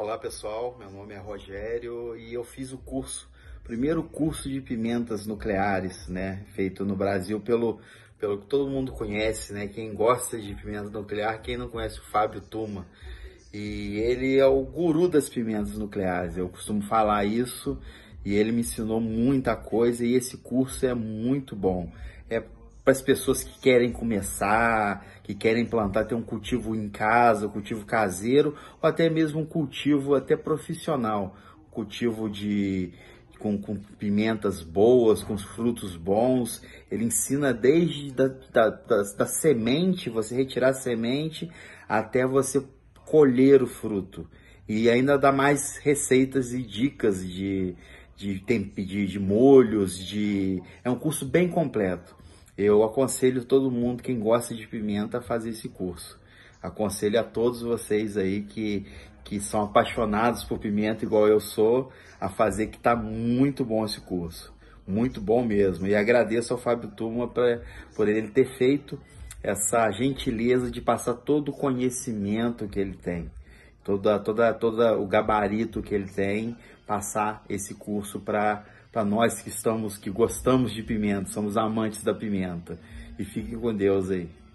Olá pessoal, meu nome é Rogério e eu fiz o curso, primeiro curso de pimentas nucleares, né, feito no Brasil pelo pelo que todo mundo conhece, né, quem gosta de pimenta nuclear, quem não conhece o Fábio Tuma. E ele é o guru das pimentas nucleares. Eu costumo falar isso e ele me ensinou muita coisa e esse curso é muito bom. É para tipo, as pessoas que querem começar, que querem plantar, ter um cultivo em casa, um cultivo caseiro, ou até mesmo um cultivo até profissional, um cultivo de com, com, pimentas boas, com frutos bons. Ele ensina desde da, da, da, da semente, você retirar a semente, até você colher o fruto. E ainda dá mais receitas e dicas de, de, de, de molhos, de... É um curso bem completo. Eu aconselho todo mundo, quem gosta de pimenta, a fazer esse curso. Aconselho a todos vocês aí que, que são apaixonados por pimenta, igual eu sou, a fazer que está muito bom esse curso. Muito bom mesmo. E agradeço ao Fábio Turma por ele ter feito essa gentileza de passar todo o conhecimento que ele tem, toda, toda, todo o gabarito que ele tem, passar esse curso para para nós que estamos, que gostamos de pimenta, somos amantes da pimenta. E fiquem com Deus aí.